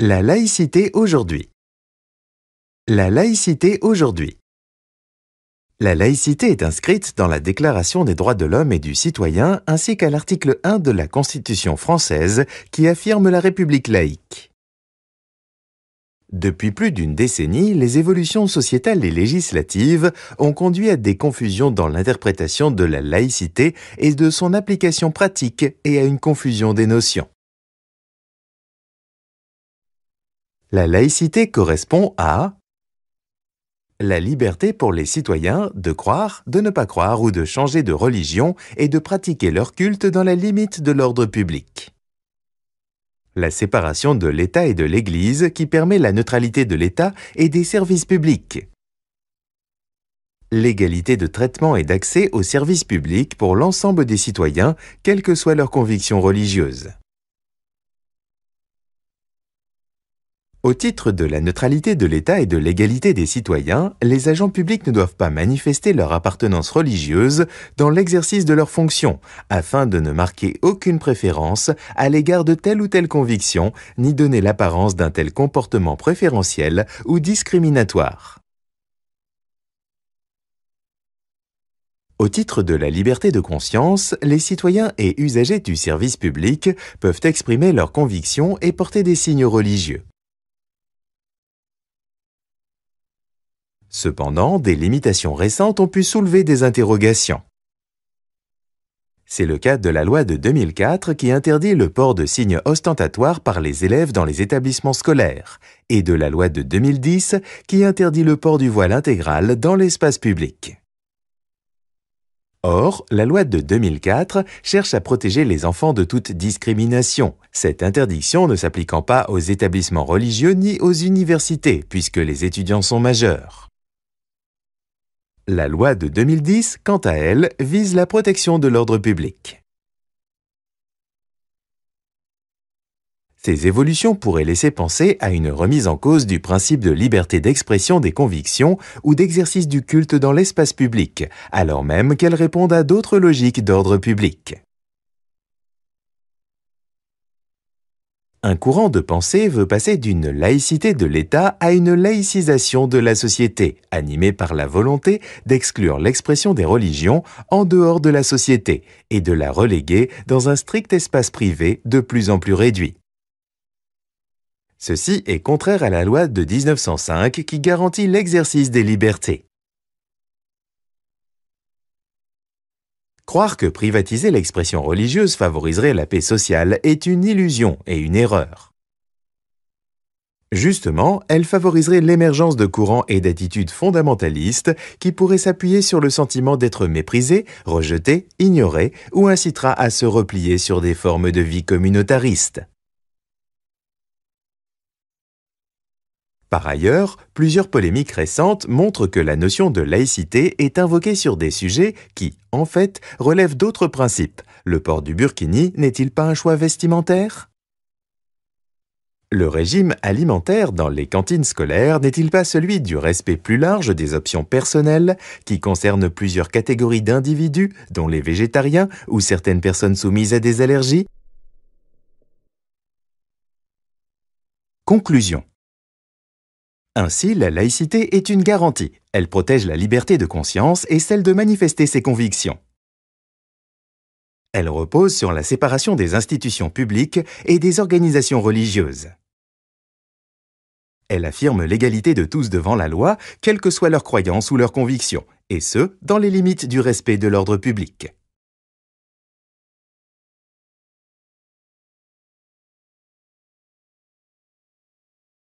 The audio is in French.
La laïcité aujourd'hui. La laïcité aujourd'hui. La laïcité est inscrite dans la Déclaration des droits de l'homme et du citoyen ainsi qu'à l'article 1 de la Constitution française qui affirme la République laïque. Depuis plus d'une décennie, les évolutions sociétales et législatives ont conduit à des confusions dans l'interprétation de la laïcité et de son application pratique et à une confusion des notions. La laïcité correspond à la liberté pour les citoyens de croire, de ne pas croire ou de changer de religion et de pratiquer leur culte dans la limite de l'ordre public. La séparation de l'État et de l'Église qui permet la neutralité de l'État et des services publics. L'égalité de traitement et d'accès aux services publics pour l'ensemble des citoyens, quelles que soient leurs convictions religieuses. Au titre de la neutralité de l'État et de l'égalité des citoyens, les agents publics ne doivent pas manifester leur appartenance religieuse dans l'exercice de leurs fonctions, afin de ne marquer aucune préférence à l'égard de telle ou telle conviction, ni donner l'apparence d'un tel comportement préférentiel ou discriminatoire. Au titre de la liberté de conscience, les citoyens et usagers du service public peuvent exprimer leurs convictions et porter des signes religieux. Cependant, des limitations récentes ont pu soulever des interrogations. C'est le cas de la loi de 2004 qui interdit le port de signes ostentatoires par les élèves dans les établissements scolaires, et de la loi de 2010 qui interdit le port du voile intégral dans l'espace public. Or, la loi de 2004 cherche à protéger les enfants de toute discrimination, cette interdiction ne s'appliquant pas aux établissements religieux ni aux universités, puisque les étudiants sont majeurs. La loi de 2010, quant à elle, vise la protection de l'ordre public. Ces évolutions pourraient laisser penser à une remise en cause du principe de liberté d'expression des convictions ou d'exercice du culte dans l'espace public, alors même qu'elles répondent à d'autres logiques d'ordre public. Un courant de pensée veut passer d'une laïcité de l'État à une laïcisation de la société, animée par la volonté d'exclure l'expression des religions en dehors de la société et de la reléguer dans un strict espace privé de plus en plus réduit. Ceci est contraire à la loi de 1905 qui garantit l'exercice des libertés. Croire que privatiser l'expression religieuse favoriserait la paix sociale est une illusion et une erreur. Justement, elle favoriserait l'émergence de courants et d'attitudes fondamentalistes qui pourraient s'appuyer sur le sentiment d'être méprisé, rejeté, ignoré ou incitera à se replier sur des formes de vie communautaristes. Par ailleurs, plusieurs polémiques récentes montrent que la notion de laïcité est invoquée sur des sujets qui, en fait, relèvent d'autres principes. Le port du burkini n'est-il pas un choix vestimentaire le régime alimentaire dans les cantines scolaires n'est-il pas celui du respect plus large des options personnelles, qui concernent plusieurs catégories d'individus, dont les végétariens ou certaines personnes soumises à des allergies Conclusion ainsi, la laïcité est une garantie. Elle protège la liberté de conscience et celle de manifester ses convictions. Elle repose sur la séparation des institutions publiques et des organisations religieuses. Elle affirme l'égalité de tous devant la loi, quelles que soient leurs croyances ou leurs convictions, et ce, dans les limites du respect de l'ordre public.